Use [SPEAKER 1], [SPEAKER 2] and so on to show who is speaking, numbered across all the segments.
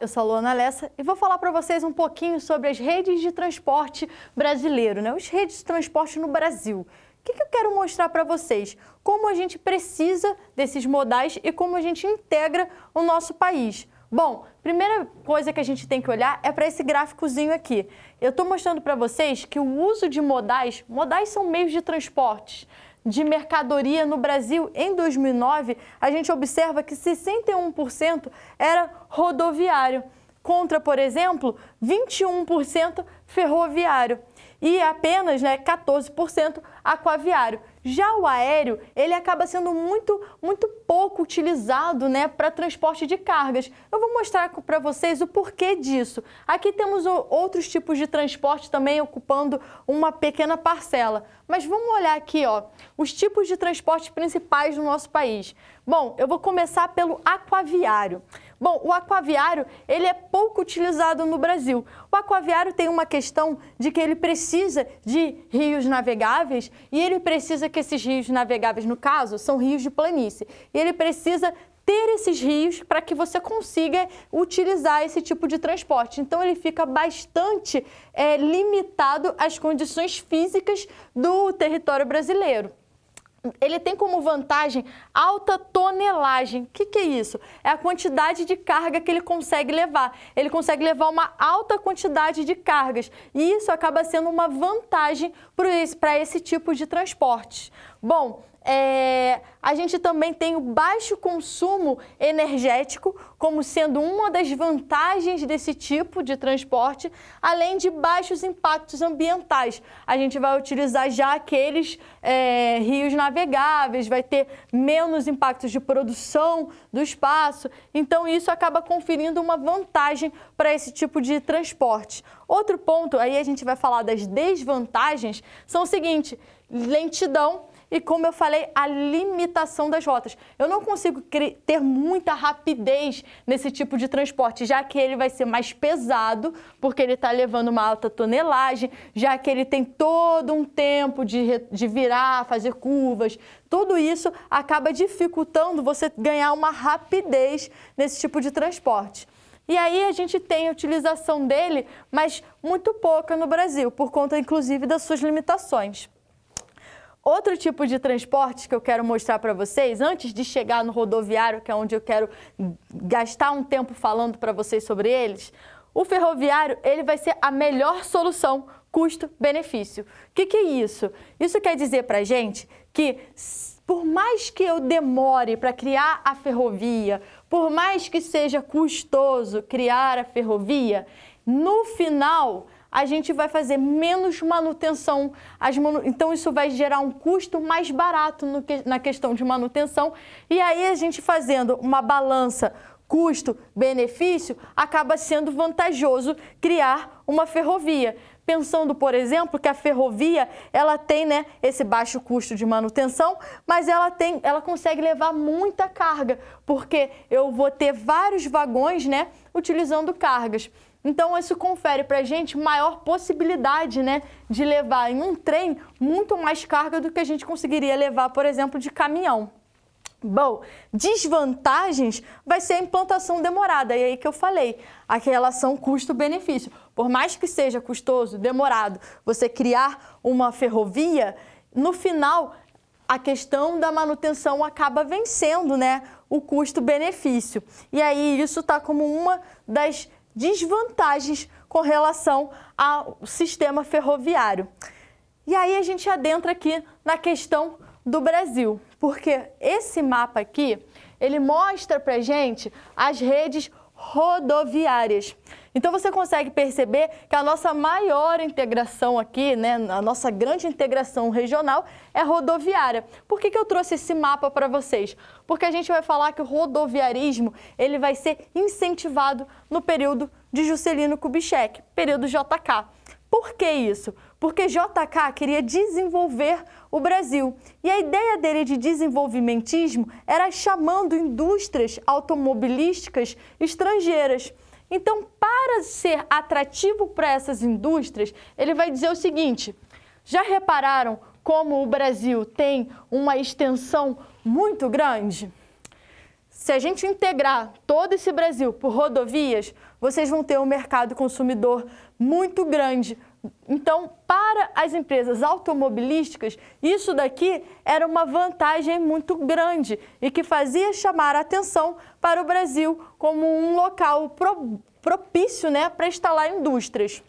[SPEAKER 1] eu sou a Luana Lessa e vou falar para vocês um pouquinho sobre as redes de transporte brasileiro, né? As redes de transporte no Brasil. O que, que eu quero mostrar para vocês? Como a gente precisa desses modais e como a gente integra o nosso país. Bom, primeira coisa que a gente tem que olhar é para esse gráficozinho aqui. Eu estou mostrando para vocês que o uso de modais, modais são meios de transporte, de mercadoria no Brasil em 2009, a gente observa que 61% era rodoviário, contra, por exemplo, 21% ferroviário e apenas né, 14% aquaviário. Já o aéreo, ele acaba sendo muito, muito pouco utilizado né, para transporte de cargas. Eu vou mostrar para vocês o porquê disso. Aqui temos outros tipos de transporte também ocupando uma pequena parcela. Mas vamos olhar aqui ó, os tipos de transporte principais no nosso país. Bom, eu vou começar pelo aquaviário. Bom, o aquaviário, ele é pouco utilizado no Brasil. O aquaviário tem uma questão de que ele precisa de rios navegáveis e ele precisa que esses rios navegáveis, no caso, são rios de planície. E ele precisa ter esses rios para que você consiga utilizar esse tipo de transporte. Então ele fica bastante é, limitado às condições físicas do território brasileiro ele tem como vantagem alta tonelagem. O que, que, é isso? É a quantidade de carga que ele consegue levar. Ele consegue levar uma alta quantidade de cargas e isso acaba sendo uma vantagem para esse, esse tipo de transporte. Bom, é, a gente também tem o baixo consumo energético como sendo uma das vantagens desse tipo de transporte, além de baixos impactos ambientais. A gente vai utilizar já aqueles é, rios navegáveis, vai ter menos impactos de produção do espaço, então isso acaba conferindo uma vantagem para esse tipo de transporte. Outro ponto, aí a gente vai falar das desvantagens, são o seguinte, lentidão e, como eu falei, a limitação das rotas. Eu não consigo ter muita rapidez nesse tipo de transporte, já que ele vai ser mais pesado, porque ele está levando uma alta tonelagem, já que ele tem todo um tempo de, de virar, fazer curvas. Tudo isso acaba dificultando você ganhar uma rapidez nesse tipo de transporte. E aí a gente tem a utilização dele, mas muito pouca no Brasil, por conta inclusive das suas limitações. Outro tipo de transporte que eu quero mostrar para vocês, antes de chegar no rodoviário, que é onde eu quero gastar um tempo falando para vocês sobre eles, o ferroviário ele vai ser a melhor solução custo-benefício. O que, que é isso? Isso quer dizer para gente que por mais que eu demore para criar a ferrovia, por mais que seja custoso criar a ferrovia, no final a gente vai fazer menos manutenção. Manu... Então, isso vai gerar um custo mais barato que... na questão de manutenção. E aí, a gente fazendo uma balança custo-benefício, acaba sendo vantajoso criar uma ferrovia. Pensando, por exemplo, que a ferrovia ela tem né, esse baixo custo de manutenção, mas ela, tem, ela consegue levar muita carga, porque eu vou ter vários vagões né, utilizando cargas. Então isso confere para a gente maior possibilidade né, de levar em um trem muito mais carga do que a gente conseguiria levar, por exemplo, de caminhão. Bom, desvantagens vai ser a implantação demorada, e aí que eu falei, a relação custo-benefício. Por mais que seja custoso, demorado, você criar uma ferrovia, no final a questão da manutenção acaba vencendo né, o custo-benefício. E aí isso está como uma das desvantagens com relação ao sistema ferroviário. E aí a gente adentra aqui na questão do Brasil, porque esse mapa aqui, ele mostra para gente as redes rodoviárias. Então você consegue perceber que a nossa maior integração aqui, né, a nossa grande integração regional é rodoviária. Por que, que eu trouxe esse mapa para vocês? Porque a gente vai falar que o rodoviarismo ele vai ser incentivado no período de Juscelino Kubitschek, período JK. Por que isso? porque JK queria desenvolver o Brasil. E a ideia dele de desenvolvimentismo era chamando indústrias automobilísticas estrangeiras. Então, para ser atrativo para essas indústrias, ele vai dizer o seguinte: já repararam como o Brasil tem uma extensão muito grande? Se a gente integrar todo esse Brasil por rodovias, vocês vão ter um mercado consumidor muito grande, então, para as empresas automobilísticas, isso daqui era uma vantagem muito grande e que fazia chamar a atenção para o Brasil como um local pro, propício né, para instalar indústrias.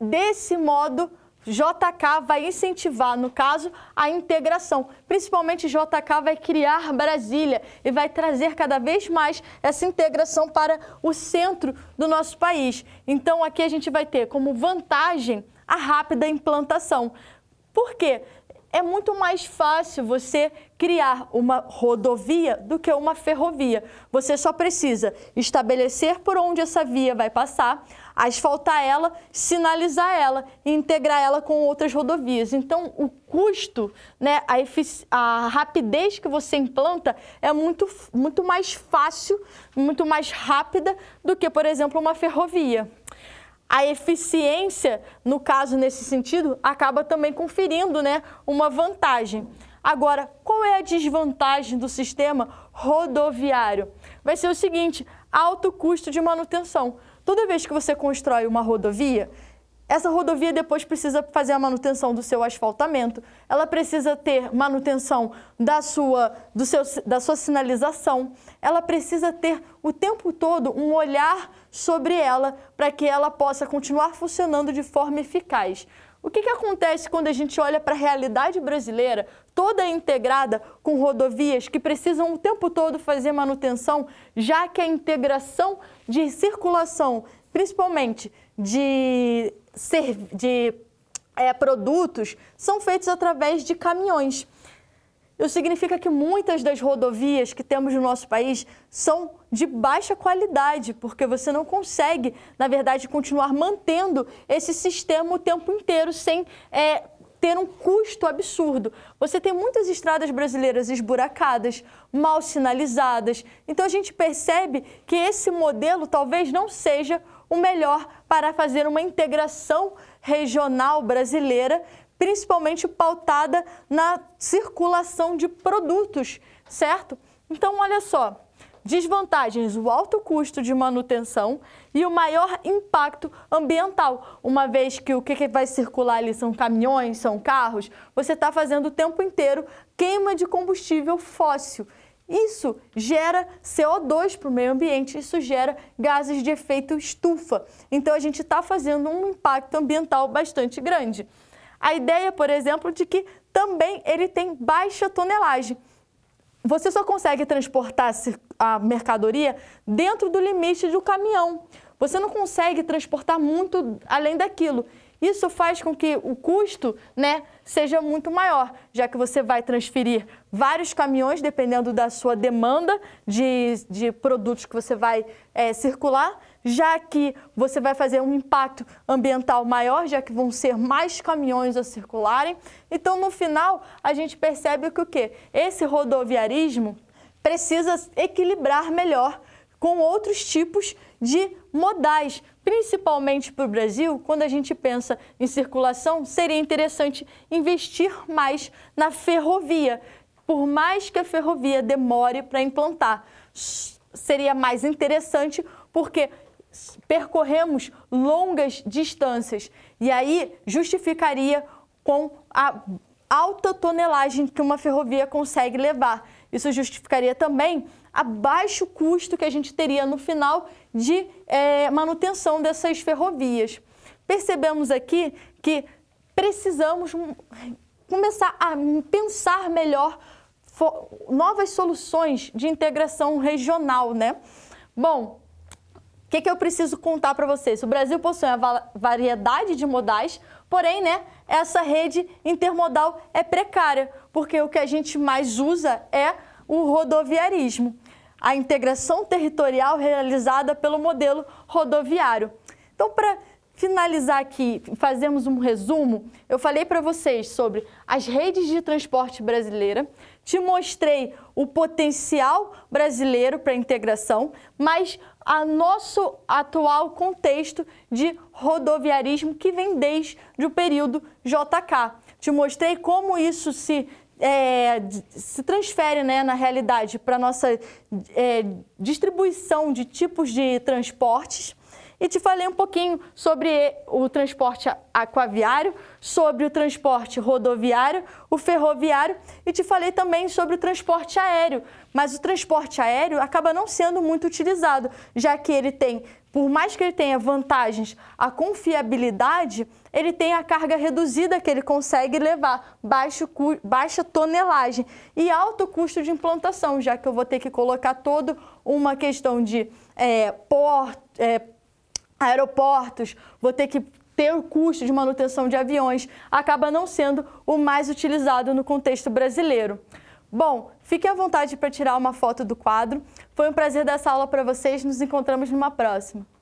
[SPEAKER 1] Desse modo, JK vai incentivar, no caso, a integração. Principalmente JK vai criar Brasília e vai trazer cada vez mais essa integração para o centro do nosso país. Então aqui a gente vai ter como vantagem a rápida implantação. Por quê? é muito mais fácil você criar uma rodovia do que uma ferrovia. Você só precisa estabelecer por onde essa via vai passar, asfaltar ela, sinalizar ela e integrar ela com outras rodovias. Então, o custo, né, a, a rapidez que você implanta é muito, muito mais fácil, muito mais rápida do que, por exemplo, uma ferrovia a eficiência, no caso, nesse sentido, acaba também conferindo né, uma vantagem. Agora, qual é a desvantagem do sistema rodoviário? Vai ser o seguinte: alto custo de manutenção. Toda vez que você constrói uma rodovia, essa rodovia depois precisa fazer a manutenção do seu asfaltamento, ela precisa ter manutenção da sua, do seu, da sua sinalização, ela precisa ter o tempo todo um olhar sobre ela para que ela possa continuar funcionando de forma eficaz. O que, que acontece quando a gente olha para a realidade brasileira, toda integrada com rodovias que precisam o tempo todo fazer manutenção, já que a integração de circulação, principalmente de, de é, produtos, são feitos através de caminhões. Isso significa que muitas das rodovias que temos no nosso país são de baixa qualidade, porque você não consegue, na verdade, continuar mantendo esse sistema o tempo inteiro sem é, ter um custo absurdo. Você tem muitas estradas brasileiras esburacadas, mal sinalizadas. Então a gente percebe que esse modelo talvez não seja o melhor para fazer uma integração regional brasileira, principalmente pautada na circulação de produtos, certo? Então olha só, desvantagens o alto custo de manutenção e o maior impacto ambiental, uma vez que o que vai circular ali são caminhões, são carros, você está fazendo o tempo inteiro queima de combustível fóssil. Isso gera CO2 para o meio ambiente, isso gera gases de efeito estufa. Então a gente está fazendo um impacto ambiental bastante grande. A ideia, por exemplo, de que também ele tem baixa tonelagem você só consegue transportar a mercadoria dentro do limite do caminhão. Você não consegue transportar muito além daquilo. Isso faz com que o custo né, seja muito maior, já que você vai transferir vários caminhões, dependendo da sua demanda de, de produtos que você vai é, circular, já que você vai fazer um impacto ambiental maior, já que vão ser mais caminhões a circularem. Então, no final, a gente percebe que o quê? Esse rodoviarismo precisa equilibrar melhor com outros tipos de modais, principalmente para o Brasil, quando a gente pensa em circulação, seria interessante investir mais na ferrovia. Por mais que a ferrovia demore para implantar, seria mais interessante porque percorremos longas distâncias e aí justificaria com a alta tonelagem que uma ferrovia consegue levar. Isso justificaria também a baixo custo que a gente teria no final de é, manutenção dessas ferrovias. Percebemos aqui que precisamos hum, começar a pensar melhor novas soluções de integração regional, né? Bom, o que, que eu preciso contar para vocês? O Brasil possui uma variedade de modais, porém, né, essa rede intermodal é precária, porque o que a gente mais usa é o rodoviarismo, a integração territorial realizada pelo modelo rodoviário. Então, para finalizar aqui, fazemos um resumo, eu falei para vocês sobre as redes de transporte brasileira, te mostrei o potencial brasileiro para integração, mas a nosso atual contexto de rodoviarismo que vem desde o período JK. Te mostrei como isso se, é, se transfere né, na realidade para a nossa é, distribuição de tipos de transportes e te falei um pouquinho sobre o transporte aquaviário, sobre o transporte rodoviário, o ferroviário e te falei também sobre o transporte aéreo. Mas o transporte aéreo acaba não sendo muito utilizado, já que ele tem por mais que ele tenha vantagens, a confiabilidade, ele tem a carga reduzida que ele consegue levar, baixo, baixa tonelagem e alto custo de implantação, já que eu vou ter que colocar toda uma questão de é, é, aeroportos, vou ter que ter o custo de manutenção de aviões, acaba não sendo o mais utilizado no contexto brasileiro. Bom, fique à vontade para tirar uma foto do quadro. Foi um prazer dar essa aula para vocês, nos encontramos numa próxima.